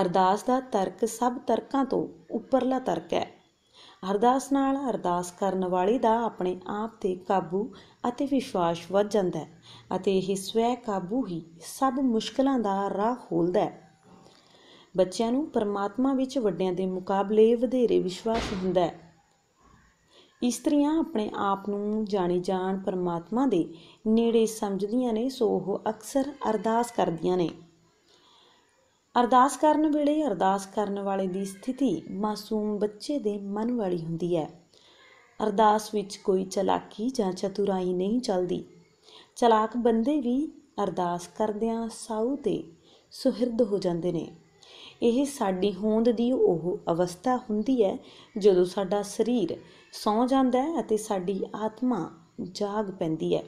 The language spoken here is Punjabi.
ਅਰਦਾਸ ਦਾ ਤਰਕ ਸਭ ਤਰਕਾਂ ਤੋਂ ਉੱਪਰਲਾ ਤਰਕ ਹੈ ਅਰਦਾਸ ਨਾਲ ਅਰਦਾਸ ਕਰਨ ਵਾਲੀ ਦਾ ਆਪਣੇ ਆਪ ਤੇ ਕਾਬੂ ਅਤੇ ਵਿਸ਼ਵਾਸ ਵੱਧ ਜਾਂਦਾ ਹੈ ਅਤੇ ਇਹ ਸਵੈ ਕਾਬੂ ਹੀ ਸਭ ਮੁਸ਼ਕਲਾਂ ਦਾ ਰਾਹ ਖੋਲਦਾ ਹੈ ਬੱਚਿਆਂ ਨੂੰ ਪਰਮਾਤਮਾ ਵਿੱਚ ਵੱਡਿਆਂ ਦੇ ਮੁਕਾਬਲੇ ਵਧੇਰੇ ਵਿਸ਼ਵਾਸ ਹੁੰਦਾ ਹੈ ਇਸਤਰੀਆਂ ਆਪਣੇ ਆਪ ਨੂੰ ਜਾਣੀ ਜਾਣ ਪਰਮਾਤਮਾ ਦੇ ਨੇੜੇ ਸਮਝਦੀਆਂ ਨੇ ਸੋ ਉਹ ਅਕਸਰ ਅਰਦਾਸ ਕਰਦੀਆਂ ਨੇ ਅਰਦਾਸ ਕਰਨ ਵੇਲੇ ਅਰਦਾਸ ਕਰਨ ਵਾਲੇ ਦੀ ਸਥਿਤੀ ਮਾਸੂਮ ਬੱਚੇ ਦੇ ਮਨ ਵਾਲੀ ਹੁੰਦੀ ਹੈ ਅਰਦਾਸ ਵਿੱਚ ਕੋਈ ਚਲਾਕੀ ਜਾਂ ਚਤੁਰਾਈ ਨਹੀਂ ਚੱਲਦੀ ਚਲਾਕ ਬੰਦੇ ਵੀ ਅਰਦਾਸ ਕਰਦਿਆਂ ਸਾਉ ਤੇ ਸੁਹਿਰਦ ਹੋ ਜਾਂਦੇ ਨੇ ਇਹ ਸਾਡੀ ਹੋਂਦ ਦੀ ਉਹ ਅਵਸਥਾ ਹੁੰਦੀ ਹੈ ਜਦੋਂ ਸਾਡਾ ਸਰੀਰ ਸੌਂ ਜਾਂਦਾ ਹੈ ਅਤੇ ਸਾਡੀ ਆਤਮਾ ਜਾਗ ਪੈਂਦੀ ਹੈ